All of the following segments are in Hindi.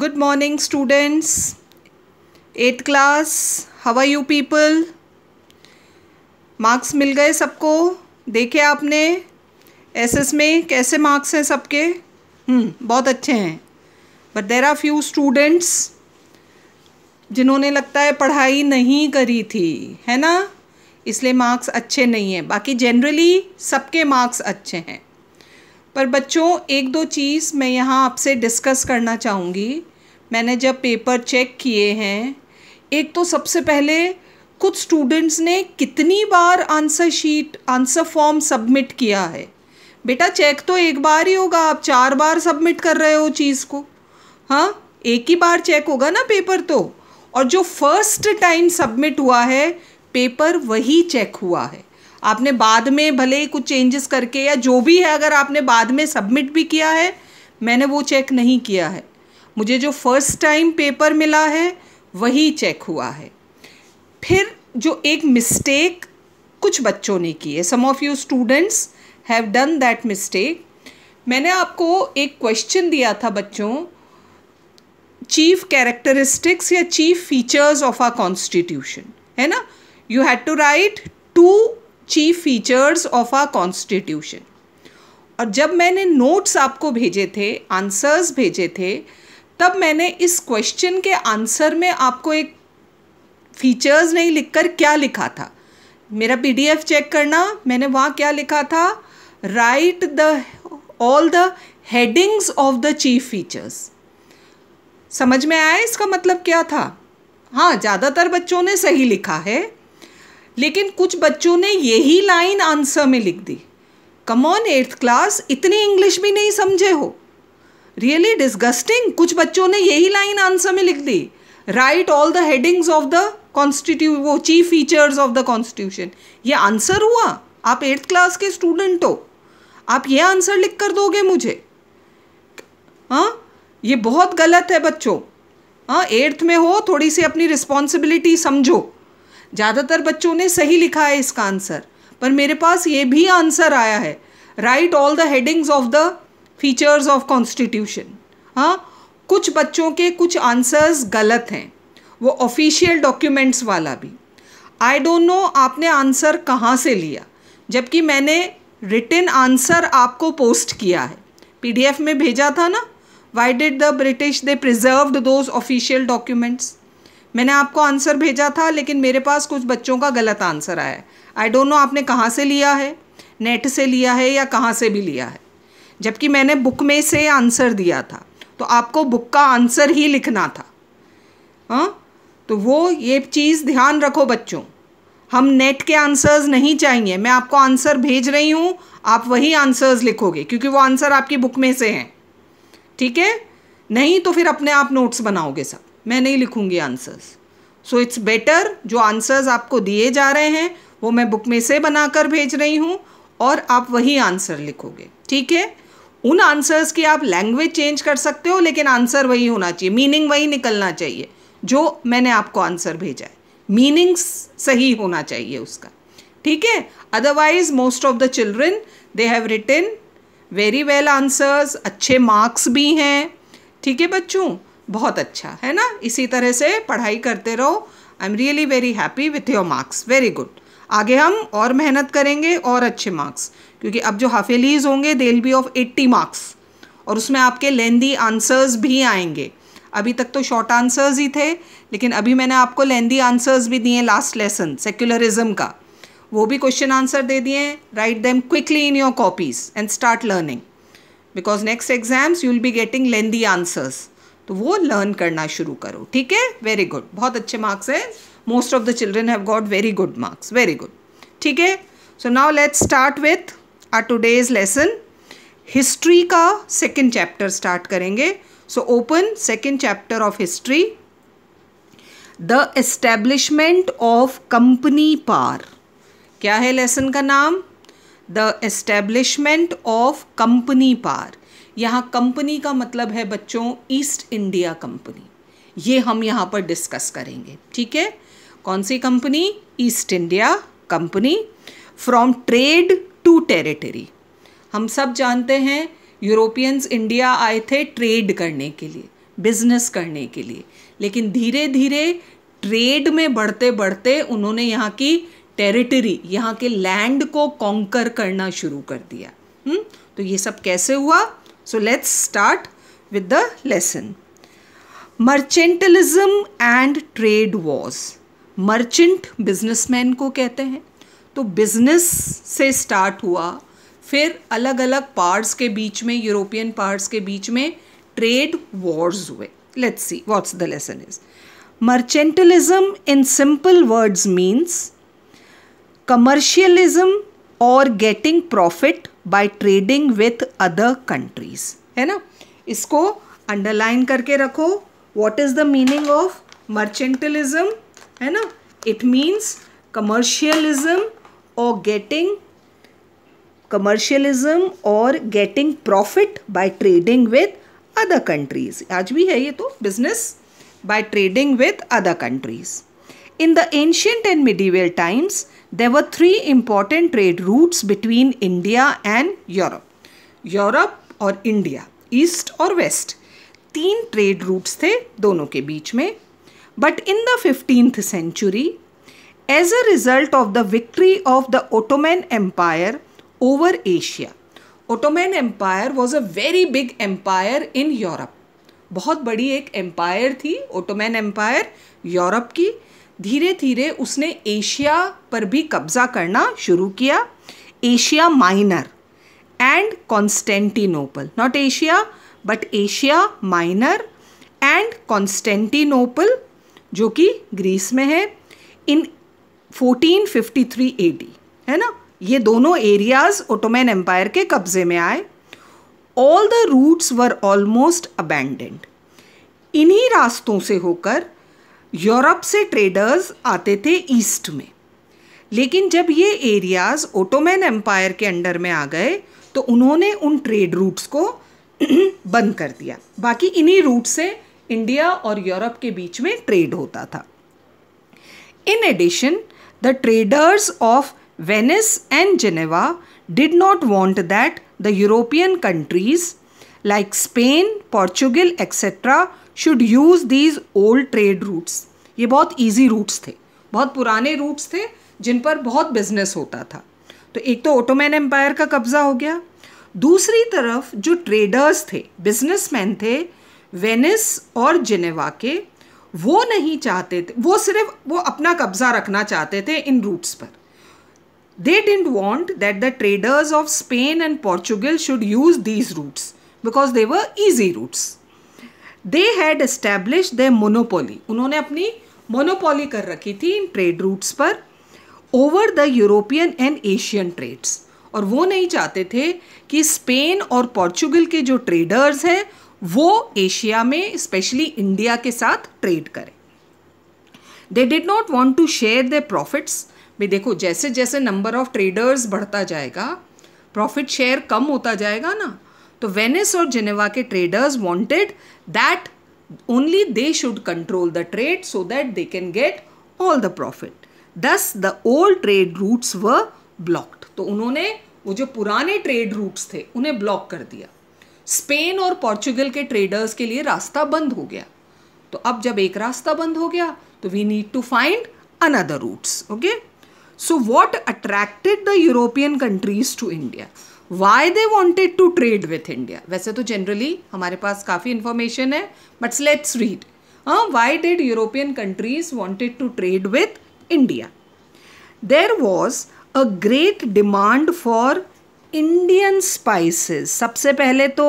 Good morning students eight class have you people marks मिल गए सबको देखे आपने एसएस में कैसे मार्क्स हैं सबके हम्म, बहुत अच्छे हैं but there are few students जिन्होंने लगता है पढ़ाई नहीं करी थी है ना इसलिए मार्क्स अच्छे नहीं हैं बाकी जनरली सबके मार्क्स अच्छे हैं पर बच्चों एक दो चीज़ मैं यहाँ आपसे डिस्कस करना चाहूँगी मैंने जब पेपर चेक किए हैं एक तो सबसे पहले कुछ स्टूडेंट्स ने कितनी बार answer sheet answer form submit किया है बेटा चेक तो एक बार ही होगा आप चार बार सबमिट कर रहे हो चीज़ को हाँ एक ही बार चेक होगा ना पेपर तो और जो फर्स्ट टाइम सबमिट हुआ है पेपर वही चेक हुआ है आपने बाद में भले ही कुछ चेंजेस करके या जो भी है अगर आपने बाद में सबमिट भी किया है मैंने वो चेक नहीं किया है मुझे जो फर्स्ट टाइम पेपर मिला है वही चेक हुआ है फिर जो एक मिस्टेक कुछ बच्चों ने की है some of you students have done that mistake मैंने आपको एक क्वेश्चन दिया था बच्चों चीफ कैरेक्टरिस्टिक्स या chief features of our constitution है ना you had to write two chief features of our constitution और जब मैंने नोट्स आपको भेजे थे आंसर्स भेजे थे तब मैंने इस क्वेश्चन के आंसर में आपको एक फीचर्स नहीं लिखकर क्या लिखा था मेरा पीडीएफ चेक करना मैंने वहाँ क्या लिखा था write the all the headings of the chief features समझ में आया इसका मतलब क्या था हाँ ज़्यादातर बच्चों ने सही लिखा है लेकिन कुछ बच्चों ने यही लाइन आंसर में लिख दी कमॉन एट्थ क्लास इतनी इंग्लिश भी नहीं समझे हो रियली डिस्गस्टिंग कुछ बच्चों ने यही लाइन आंसर में लिख दी write all the headings of the constitution वो chief features of the constitution ये आंसर हुआ आप एट्थ क्लास के स्टूडेंट हो आप ये आंसर लिख कर दोगे मुझे हाँ ये बहुत गलत है बच्चों हाँ एट्थ में हो थोड़ी सी अपनी रिस्पॉन्सिबिलिटी समझो ज़्यादातर बच्चों ने सही लिखा है इसका आंसर पर मेरे पास ये भी आंसर आया है write all the headings of the features of constitution हाँ कुछ बच्चों के कुछ आंसर्स गलत हैं वो ऑफिशियल डॉक्यूमेंट्स वाला भी आई डोंट नो आपने आंसर कहाँ से लिया जबकि मैंने रिटर्न आंसर आपको पोस्ट किया है पीडीएफ में भेजा था ना why did the British they preserved those official documents मैंने आपको आंसर भेजा था लेकिन मेरे पास कुछ बच्चों का गलत आंसर आया है आई डोंट नो आपने कहाँ से लिया है नेट से लिया है या कहाँ से भी लिया है जबकि मैंने बुक में से आंसर दिया था तो आपको बुक का आंसर ही लिखना था हाँ तो वो ये चीज़ ध्यान रखो बच्चों हम नेट के आंसर्स नहीं चाहिए मैं आपको आंसर भेज रही हूँ आप वही आंसर्स लिखोगे क्योंकि वो आंसर आपकी बुक में से हैं ठीक है नहीं तो फिर अपने आप नोट्स बनाओगे सब मैं नहीं लिखूँगी आंसर्स सो इट्स बेटर जो आंसर्स आपको दिए जा रहे हैं वो मैं बुक में से बनाकर भेज रही हूँ और आप वही आंसर लिखोगे ठीक है उन आंसर्स की आप लैंग्वेज चेंज कर सकते हो लेकिन आंसर वही होना चाहिए मीनिंग वही निकलना चाहिए जो मैंने आपको आंसर भेजा है मीनिंग सही होना चाहिए उसका ठीक है otherwise most of the children they have written very well answers अच्छे मार्क्स भी हैं ठीक है बच्चों बहुत अच्छा है ना इसी तरह से पढ़ाई करते रहो I am really very happy with your marks very good आगे हम और मेहनत करेंगे और अच्छे मार्क्स क्योंकि अब जो हफेलीज होंगे they will be of eighty marks और उसमें आपके लेंदी आंसर्स भी आएंगे अभी तक तो शॉर्ट आंसर्स ही थे लेकिन अभी मैंने आपको लेंदी आंसर्स भी दिए लास्ट लेसन सेक्युलरिज्म का वो भी क्वेश्चन आंसर दे दिए write them quickly in your copies and start learning because next exams you will be getting lengthy answers तो वो लर्न करना शुरू करो ठीक है वेरी गुड बहुत अच्छे मार्क्स हैं most of the children have got very good marks very good ठीक है so now let's start with our today's lesson history का सेकेंड चैप्टर स्टार्ट करेंगे so open second chapter of history the establishment of company power क्या है लेसन का नाम the establishment of company power यहाँ कंपनी का मतलब है बच्चों ईस्ट इंडिया कंपनी ये हम यहाँ पर डिस्कस करेंगे ठीक है कौन सी company East India company from trade to territory हम सब जानते हैं यूरोपियंस इंडिया आए थे ट्रेड करने के लिए बिजनेस करने के लिए लेकिन धीरे धीरे ट्रेड में बढ़ते बढ़ते उन्होंने यहाँ की टेरिटरी यहाँ के लैंड को कॉन्कर करना शुरू कर दिया हुँ? हम्म? तो ये सब कैसे हुआ so let's start with the lesson mercantilism and trade was merchant businessman को कहते हैं तो बिज़नेस से स्टार्ट हुआ फिर अलग अलग पार्ट्स के बीच में यूरोपियन पार्ट्स के बीच में ट्रेड वॉर्स हुए let's see what's the lesson is mercantilism in simple words means commercialism और getting profit by trading with other countries है ना इसको अंडरलाइन करके रखो what is the meaning of mercantilism है ना it means commercialism or getting commercialism or getting profit by trading with other countries. aaj bhi hai ye to business by trading with other countries. In the ancient and medieval times, there were three important trade routes between India and Europe. Europe or India, East or West. teen trade routes the dono ke beech mein but in the 15th century as a result of the victory of the Ottoman empire over Asia Ottoman empire was a very big empire in Europe बहुत बड़ी एक एम्पायर थी ओटोमैन एम्पायर यूरोप की धीरे धीरे उसने एशिया पर भी कब्जा करना शुरू किया Asia Minor and Constantinople not Asia but Asia Minor and Constantinople जो कि ग्रीस में है इन 1453 एडी है ना ये दोनों एरियाज ओटोमैन एम्पायर के कब्जे में आए all the routes were almost abandoned इन्हीं रास्तों से होकर यूरोप से ट्रेडर्स आते थे ईस्ट में लेकिन जब ये एरियाज ओटोमैन एम्पायर के अंडर में आ गए तो उन्होंने उन ट्रेड रूट्स को बंद कर दिया बाकी इन्हीं रूट से इंडिया और यूरोप के बीच में ट्रेड होता था in addition The traders of Venice and Geneva did not want that the European countries like Spain, Portugal, etc. should use these old trade routes. ये बहुत easy routes थे बहुत पुराने routes थे जिन पर बहुत business होता था तो एक तो ओटोमैन एम्पायर का कब्जा हो गया दूसरी तरफ जो ट्रेडर्स थे बिजनेसमैन थे वेनिस और जिनेवा के वो नहीं चाहते थे वो सिर्फ वो अपना कब्जा रखना चाहते थे इन रूट्स पर they didn't want that the traders of Spain and Portugal should use these routes because they were easy routes they had establish the monopoly उन्होंने अपनी मोनोपोली कर रखी थी इन ट्रेड रूट्स पर over the European and Asian trades और वो नहीं चाहते थे कि स्पेन और पोर्चुगल के जो ट्रेडर्स हैं वो एशिया में स्पेशली इंडिया के साथ ट्रेड करें they did not want to share the profits भाई देखो जैसे जैसे नंबर ऑफ ट्रेडर्स बढ़ता जाएगा प्रॉफिट शेयर कम होता जाएगा ना तो वेनिस और जिनेवा के traders wanted that only they should control the trade so that they can get all the profit thus the old trade routes were blocked तो उन्होंने वो जो पुराने ट्रेड रूट्स थे उन्हें ब्लॉक कर दिया स्पेन और पोर्चुगल के ट्रेडर्स के लिए रास्ता बंद हो गया तो अब जब एक रास्ता बंद हो गया तो we need to find another routes okay so what attracted the European countries to India why they wanted to trade with India वैसे तो जनरली हमारे पास काफ़ी इन्फॉर्मेशन है बट लेट्स रीड हाँ why did European countries wanted to trade with India there was a great demand for Indian spices सबसे पहले तो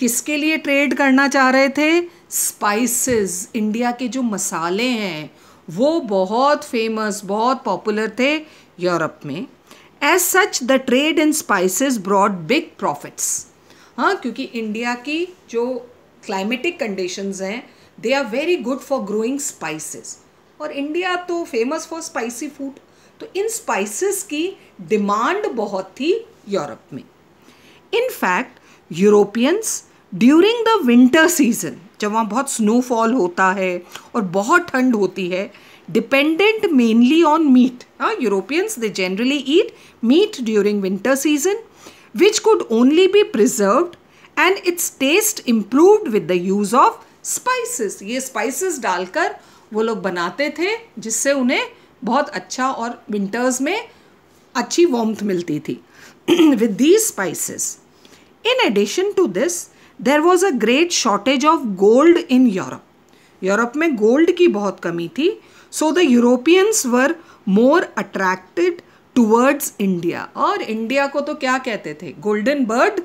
किसके लिए ट्रेड करना चाह रहे थे स्पाइसेस इंडिया के जो मसाले हैं वो बहुत फेमस बहुत पॉपुलर थे यूरोप में as such the trade in spices brought big profits हाँ क्योंकि इंडिया की जो क्लाइमेटिक कंडीशंस हैं they are very good for growing spices और इंडिया तो फेमस फॉर स्पाइसी फूड तो इन स्पाइसेस की डिमांड बहुत थी यूरोप में in fact Europeans during the winter season जब वहाँ बहुत स्नोफॉल होता है और बहुत ठंड होती है डिपेंडेंट मेनली ऑन मीट हाँ Europeans they generally eat meat during winter season which could only be preserve and its taste improved with the use of spices ये स्पाइसिस डालकर वो लोग बनाते थे जिससे उन्हें बहुत अच्छा और विंटर्स में अच्छी वॉम्थ मिलती थी with these spices. In addition to this, there was a great shortage of gold in Europe. Europe में गोल्ड की बहुत कमी थी so the Europeans were more attracted towards India और इंडिया को तो क्या कहते थे गोल्डन बर्ड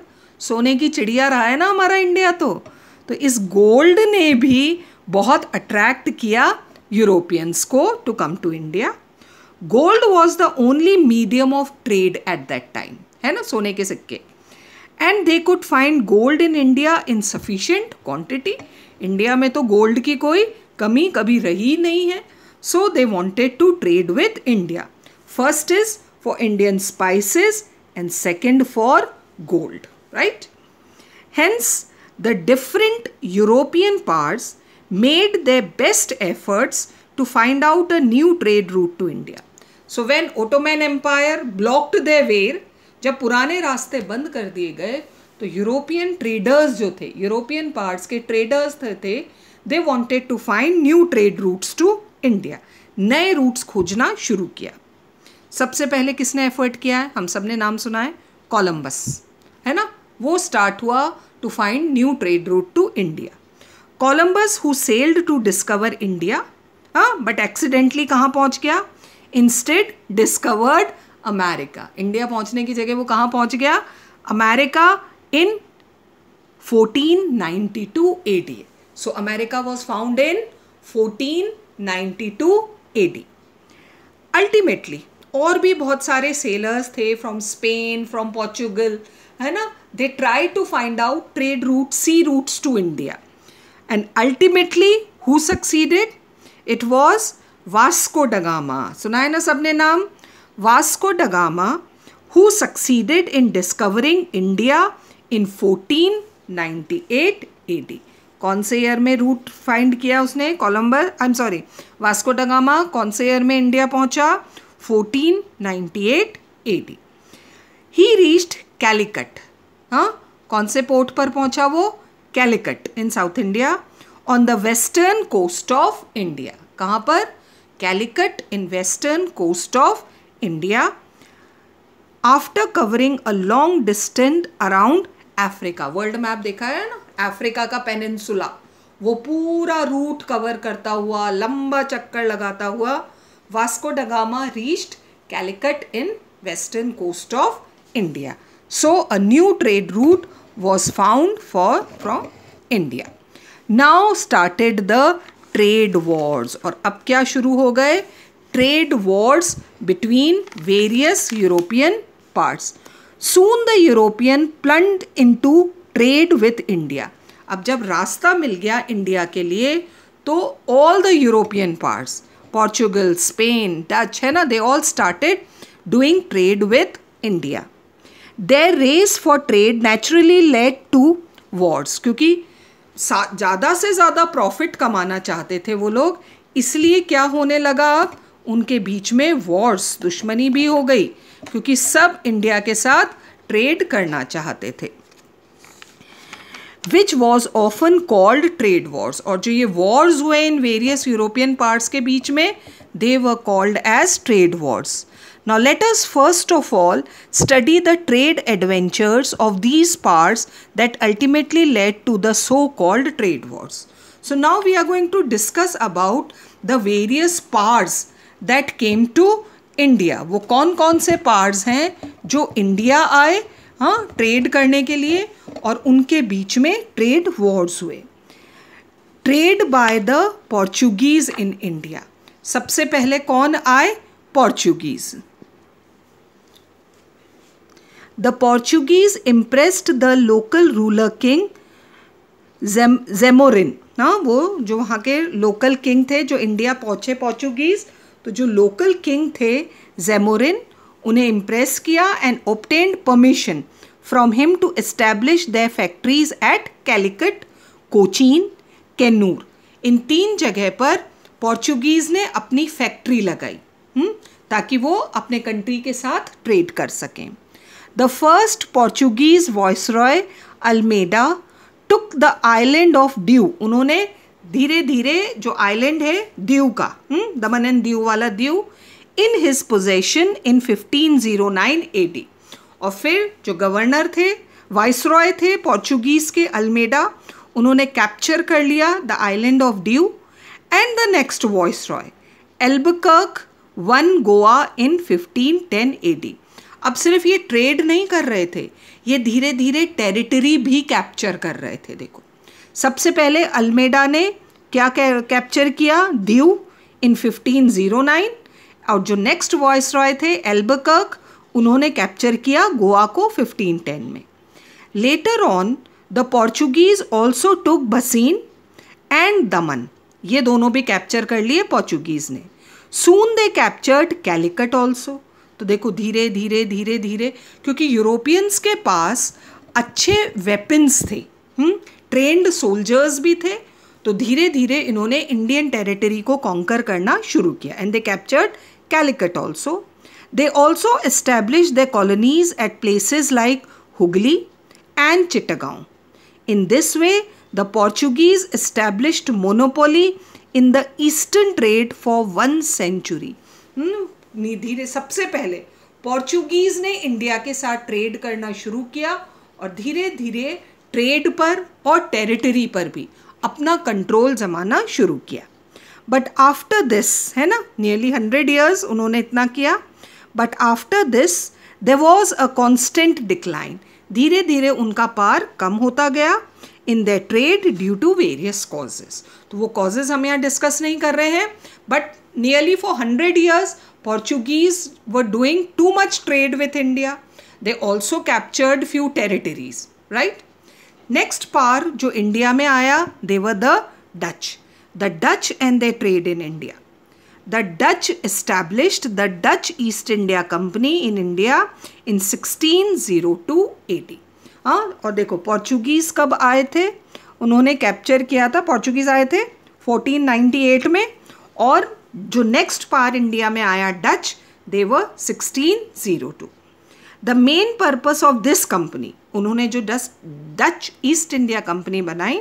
सोने की चिड़िया रहा है ना हमारा इंडिया तो तो इस गोल्ड ने भी बहुत अट्रैक्ट किया यूरोपियंस को to come to India gold was the only medium of trade at that time है ना सोने के सिक्के and they could find gold in India in sufficient quantity India में तो गोल्ड की कोई कमी कभी रही नहीं है so they wanted to trade with India first is for Indian spices and second for gold right hence the different European parts made the best efforts to find out a new trade route to India so when Ottoman empire blocked the way जब पुराने रास्ते बंद कर दिए गए तो यूरोपियन ट्रेडर्स जो थे यूरोपियन पार्ट्स के ट्रेडर्स थे they wanted to find new trade routes to India नए रूट्स खोजना शुरू किया सबसे पहले किसने एफर्ट किया है हम सब ने नाम सुना है कोलम्बस है ना वो स्टार्ट हुआ to find new trade route to India Columbus who sailed to discover India हाँ बट एक्सीडेंटली कहाँ पहुँच गया इंस्टेड डिस्कवर्ड अमेरिका इंडिया पहुंचने की जगह वो कहाँ पहुंच गया America in 1492 AD so America was found in 1492 AD ultimately और भी बहुत सारे सेलर्स थे फ्रॉम स्पेन फ्रॉम पोर्चुगल है ना they try to find out trade route sea routes to India and ultimately who succeeded it was Vasco da Gama सुना है ना सबने नाम Vasco da Gama, who succeeded in discovering India in 1498 AD. कौन से ईयर में रूट फाइंड किया उसने Columbus I am sorry Vasco da Gama कौन से ईयर में इंडिया पहुंचा 1498 एडी ही रीच्ड कैलिकट हाँ कौन से पोर्ट पर पहुंचा वो Calicut in south India on the western coast of India कहाँ पर Calicut in western coast of India after covering a long distance around Africa. World map देखा है ना Africa का peninsula. वो पूरा route cover करता हुआ लंबा चक्कर लगाता हुआ Vasco da Gama reached Calicut in western coast of India. So a new trade route was found for from India. Now started the trade wars और अब क्या शुरू हो गए Trade wars between various European parts. Soon the European plunged into trade with India. अब जब रास्ता मिल गया इंडिया के लिए तो all the European parts Portugal Spain Dutch है ना they all started doing trade with India their race for trade naturally led to wars क्योंकि ज़्यादा से ज़्यादा प्रॉफिट कमाना चाहते थे वो लोग इसलिए क्या होने लगा अब उनके बीच में वॉर्स दुश्मनी भी हो गई क्योंकि सब इंडिया के साथ ट्रेड करना चाहते थे which was often called trade wars और जो ये वॉर्स हुए इन वेरियस यूरोपियन पार्ट्स के बीच में they were called as trade wars now let us first of all study the trade adventures of these parts that ultimately led to the so called trade wars so now we are going to discuss about the various parts that came to India वो कौन कौन से पार्ट्स हैं जो इंडिया आए हाँ ट्रेड करने के लिए और उनके बीच में ट्रेड वॉर्स हुए trade by the Portuguese in India सबसे पहले कौन आए Portuguese the Portuguese impressed the local ruler king Zamorin हाँ वो जो वहाँ के लोकल किंग थे जो इंडिया पहुँचे पोर्चुगीज़ तो जो लोकल किंग थे जेमोरिन उन्हें इम्प्रेस किया and obtained permission from him to establish the factories at Calicut Cochin Cannanore इन तीन जगह पर पोर्चुगीज़ ने अपनी फैक्ट्री लगाई हुँ? हम्म, ताकि वो अपने कंट्री के साथ ट्रेड कर सकें the first Portuguese viceroy Almeida took the island of Diu उन्होंने धीरे धीरे जो आइलैंड है दीव का हुँ? हम्म, दमन एंड दीव वाला Diu in his possession in 1509 और फिर जो गवर्नर थे वाइस रॉय थे पोर्चुगीज के अल्मेडा उन्होंने कैप्चर कर लिया the island of Diu and the next viceroy Albuquerque won Goa in 1510 AD अब सिर्फ ये ट्रेड नहीं कर रहे थे ये धीरे धीरे टेरिटरी भी कैप्चर कर रहे थे देखो सबसे पहले अल्मेडा ने क्या कैप्चर किया दीव इन 1509 और जो नेक्स्ट वॉइस रॉय थे एल्बकर्क उन्होंने कैप्चर किया गोवा को 1510 में later on the Portuguese also took Bassein and दमन ये दोनों भी कैप्चर कर लिए पोर्चुगीज ने soon they captured Calicut also तो देखो धीरे धीरे धीरे धीरे क्योंकि यूरोपियंस के पास अच्छे वेपन्स थे हम्म? ट्रेंड सोल्जर्स भी थे तो धीरे धीरे इन्होंने इंडियन टेरिटरी को कॉन्कर करना शुरू किया and they captured Calicut also they also establish the colonies at places like Hooghly and Chittagong in this way the Portuguese established monopoly in the eastern trade for one century धीरे सबसे पहले पोर्चुगीज ने इंडिया के साथ ट्रेड करना शुरू किया और धीरे धीरे ट्रेड पर और टेरिटरी पर भी अपना कंट्रोल जमाना शुरू किया बट आफ्टर दिस है ना नियरली हंड्रेड ईयर्स उन्होंने इतना किया but after this they was a constant decline धीरे धीरे उनका पार कम होता गया in the trade due to various causes तो वो कॉजेज हम यहाँ डिस्कस नहीं कर रहे हैं but nearly for hundred years Portuguese were doing too much trade with India they also captured few territories right next power जो इंडिया में आया they were the Dutch the Dutch and they trade in India the the Dutch East India company in India in sixteen zero 1602 eighty हाँ और देखो पोर्चुगीज़ कब आए थे उन्होंने कैप्चर किया था पोर्चुगीज़ आए थे 1498 में और जो नेक्स्ट पार इंडिया में आया डच देवर to the main purpose of this company उन्होंने जो डस्ट डच ईस्ट इंडिया कंपनी बनाई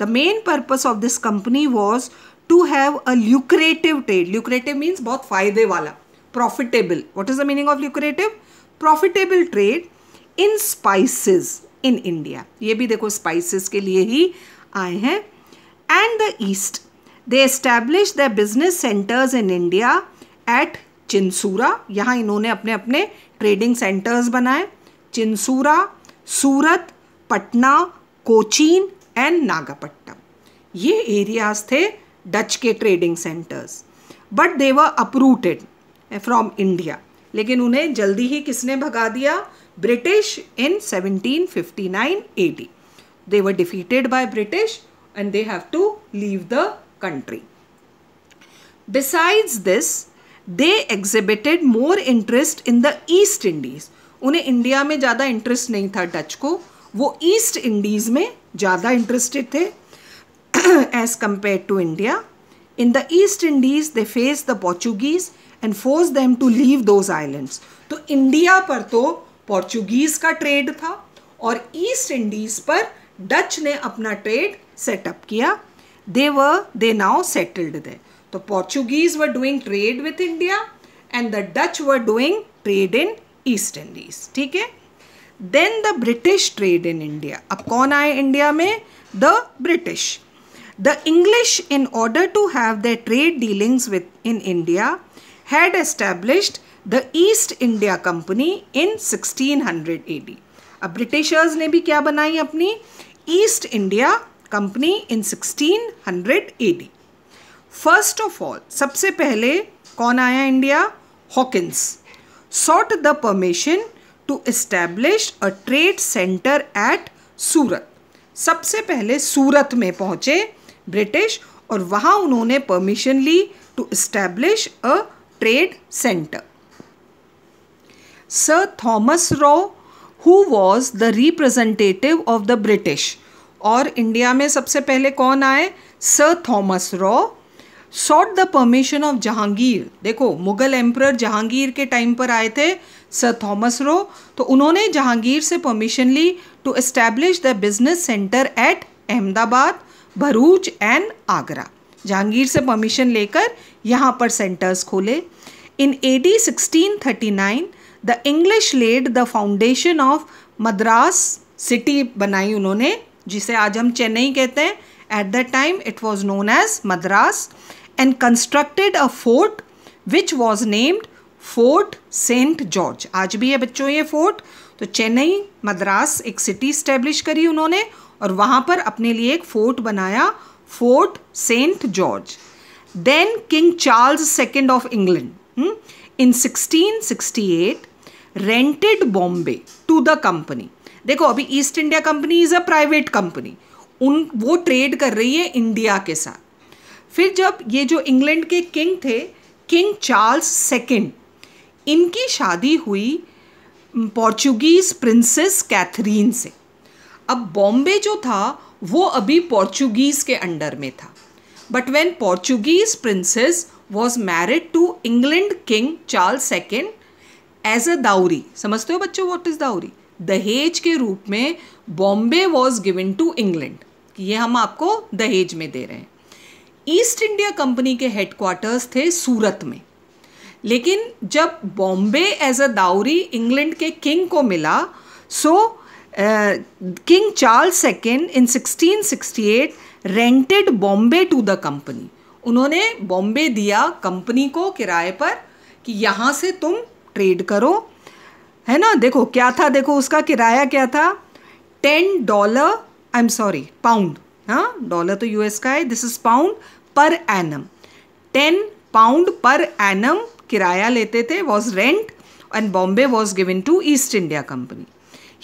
the main purpose of this company was to have a lucrative trade lucrative means बहुत फ़ायदे वाला profitable what is the meaning of lucrative profitable trade in spices in India ये भी देखो स्पाइसिस के लिए ही आए हैं and the East they establish the business centres in India at Chinsurah यहाँ इन्होंने अपने अपने ट्रेडिंग सेंटर्स बनाए चिंसूरा सूरत पटना कोचीन एंड नागापट्टनम ये एरियाज थे डच के trading centres but they were uprooted from India लेकिन उन्हें जल्दी ही किसने भगा दिया British in 1759 AD they were defeated by British and they have to leave the country besides this they exhibited more interest in the East Indies उन्हें इंडिया में ज़्यादा इंटरेस्ट नहीं था डच को वो ईस्ट इंडीज़ में ज़्यादा इंटरेस्टेड थे as compare to India in the East Indies they face the Portuguese and force them to leave those islands तो इंडिया पर तो पोर्चुगीज़ का ट्रेड था और ईस्ट इंडीज़ पर डच ने अपना ट्रेड सेटअप किया दे व दे नाउ सेटल्ड दे तो Portuguese were doing trade with India and the Dutch were doing trade in East Indies ठीक है then the British trade in India अब कौन आए इंडिया में the British the English in order to have the trade dealings with in India had established the East India company in 1600 hundred AD अब ब्रिटिशर्स ने भी क्या बनाई अपनी East India company in 1600 hundred AD first of all सबसे पहले कौन आया India Hawkins sought the permission to establish a trade center at Surat सबसे पहले सूरत में पहुँचे ब्रिटिश और वहाँ उन्होंने परमिशन ली to establish a trade centre Sir Thomas Roe who was the representative of the British और इंडिया में सबसे पहले कौन आए Sir Thomas Roe sought the permission of Jahangir देखो मुगल एम्प्रर जहांगीर के टाइम पर आए थे सर थॉमस रो तो उन्होंने जहांगीर से परमिशन ली to establish the business centre at Ahmedabad Bharuch and Agra Jahangir से परमिशन लेकर यहाँ पर सेंटर्स खोले in A D sixteen thirty nine the English laid the foundation of Madras city बनाई उन्होंने जिसे आज हम चेन्नई कहते हैं at the time it was known as Madras and constructed a fort which was named Fort Saint George आज भी है बच्चों ये फोर्ट तो चेन्नई मद्रास एक सिटी स्टैब्लिश करी उन्होंने और वहाँ पर अपने लिए एक फोर्ट बनाया Fort Saint George then King Charles second of England in 1668 rented Bombay to the company देखो अभी East India Company is a private company उन वो ट्रेड कर रही है इंडिया के साथ फिर जब ये जो इंग्लैंड के किंग थे किंग चार्ल्स सेकेंड इनकी शादी हुई पोर्चुगीज़ प्रिंसेस कैथरीन से अब बॉम्बे जो था वो अभी पोर्चुगीज़ के अंडर में था but when Portuguese princess was married to England King Charles second as a dowry समझते हो बच्चों वॉट इज़ दाउरी दहेज के रूप में Bombay was given to England कि ये हम आपको दहेज में दे रहे हैं ईस्ट इंडिया कंपनी के हेडक्वार्टर्स थे सूरत में लेकिन जब Bombay as a dowry England के किंग को मिला so King Charles second in 1668 rented Bombay to the company उन्होंने बॉम्बे दिया कंपनी को किराए पर कि यहाँ से तुम ट्रेड करो है ना देखो क्या था देखो उसका किराया क्या था ten dollar I am sorry pound हाँ डॉलर तो यूएस का है this is pound per annum ten pound per annum किराया लेते थे was rent and Bombay was given to East India Company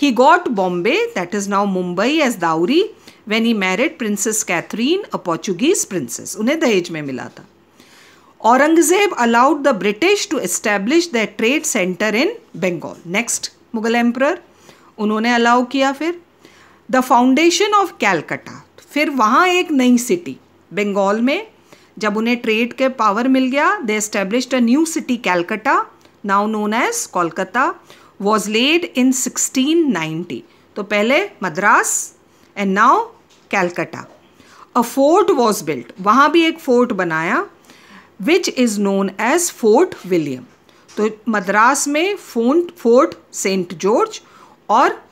he got Bombay that is now Mumbai as dowry when he married princess Catherine a Portuguese princess उन्हें दहेज में मिला था Aurangzeb allowed the British to establish the trade centre in Bengal next Mughal emperor उन्होंने अलाउ किया फिर द फाउंडेशन ऑफ कैलकटा फिर वहाँ एक नई सिटी बंगाल में जब उन्हें ट्रेड के पावर मिल गया they establish a new city Calcutta now known as Kolkata was laid in 1690 तो पहले Madras and now Calcutta a fort was built वहाँ भी एक फोर्ट बनाया which is known as Fort William तो मद्रास में फोन फोर्ट सेंट जॉर्ज और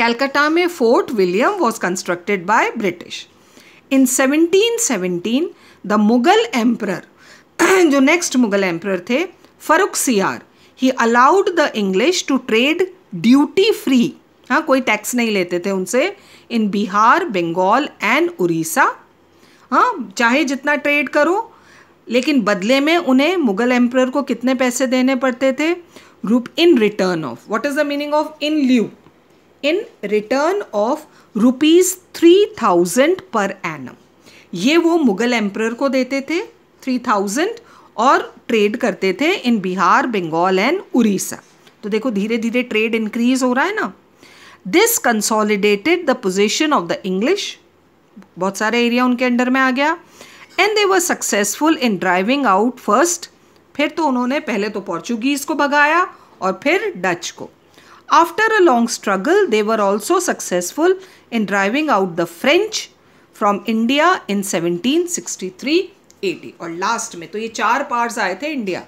Calcutta में Fort William was constructed by British. In 1717, the Mughal emperor जो नेक्स्ट मुगल emperor थे Farrukhsiyar he allowed the English to trade duty free हाँ कोई टैक्स नहीं लेते थे उनसे इन बिहार बंगाल एंड उड़ीसा हाँ चाहे जितना ट्रेड करो लेकिन बदले में उन्हें मुगल एम्प्रर को कितने पैसे देने पड़ते थे रूप in return of what is the meaning of in lieu in return of rupees three thousand per annum ये वो मुगल एम्प्रर को देते थे थ्री थाउजेंड और ट्रेड करते थे इन बिहार बंगाल एंड उड़ीसा तो देखो धीरे धीरे ट्रेड इंक्रीज हो रहा है ना this consolidated the position of the English बहुत सारे एरिया उनके अंडर में आ गया and they were successful in driving out first फिर तो उन्होंने पहले तो पोर्चुगीज़ को भगाया और फिर डच को After a long struggle, they were also successful in driving out the French from India in 1763 80 और लास्ट में तो ये चार पार्ट्स आए थे India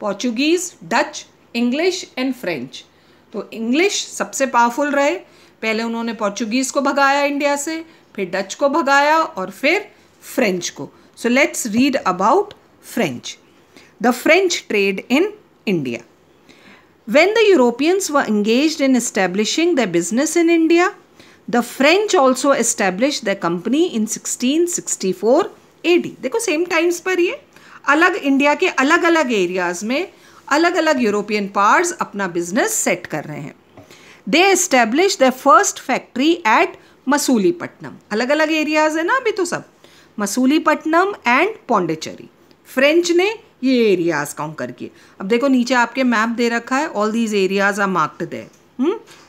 Portuguese Dutch English and French तो इंग्लिश सबसे पावरफुल रहे पहले उन्होंने पोर्चुगीज को भगाया इंडिया से फिर डच को भगाया और फिर फ्रेंच को so let's read about French the French trade in India When the Europeans were engaged in establishing their business in India, the French also established their company in 1664 AD. देखो सेम टाइम्स पर ये अलग इंडिया के अलग अलग एरियाज में अलग अलग यूरोपियन पार्ट्स अपना बिजनेस सेट कर रहे हैं they establish the first factory at Masulipatnam अलग अलग एरियाज है ना अभी तो सब मसूलीपट्टनम एंड पौंडेचेरी फ्रेंच ने ये एरियाज काउंट किए अब देखो नीचे आपके मैप दे रखा है all these areas are marked there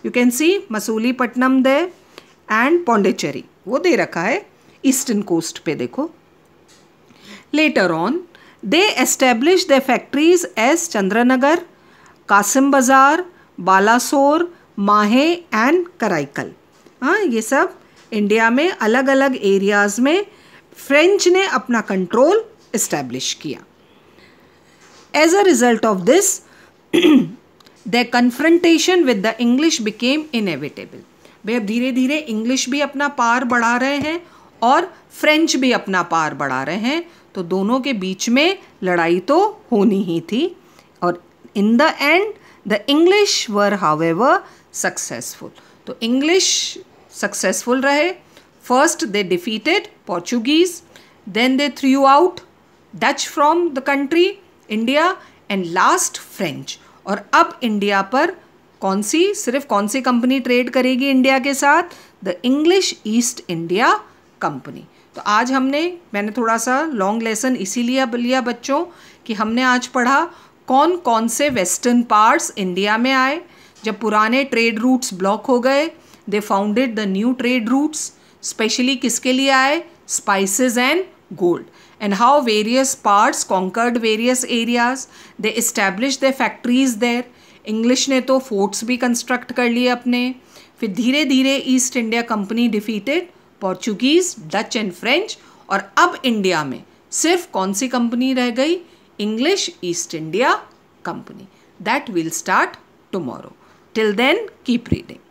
you can see Patnam there and Pondicherry वो दे रखा है ईस्टर्न कोस्ट पे देखो later on they establish the factories as Chandernagore Kasimbazar Balasore माहे एंड कराइकल हाँ ये सब इंडिया में अलग अलग एरियाज़ में फ्रेंच ने अपना कंट्रोल इस्टेब्लिश किया as a result of this the confrontation with the English became inevitable वे अब धीरे धीरे इंग्लिश भी अपना पार बढ़ा रहे हैं और फ्रेंच भी अपना पार बढ़ा रहे हैं तो दोनों के बीच में लड़ाई तो होनी ही थी और in the end the English were however successful तो इंग्लिश सक्सेसफुल रहे first they defeated Portuguese then they threw out Dutch from the country India and last French और अब इंडिया पर कौन सी सिर्फ कौन सी कंपनी ट्रेड करेगी इंडिया के साथ the English East India Company तो आज हमने मैंने थोड़ा सा लॉन्ग लेसन इसीलिए लिया बच्चों कि हमने आज पढ़ा कौन कौन से वेस्टर्न पार्ट्स इंडिया में आए जब पुराने ट्रेड रूट्स ब्लॉक हो गए they founded the new trade routes specially किसके लिए आए spices and gold and how various parts conquered various areas. They established their factories there. English ने तो फोर्ट्स भी कंस्ट्रक्ट कर लिए अपने फिर धीरे धीरे East India Company defeated Portuguese Dutch and French और अब इंडिया में सिर्फ कौन सी कंपनी रह गई English East India Company that will start tomorrow till then keep reading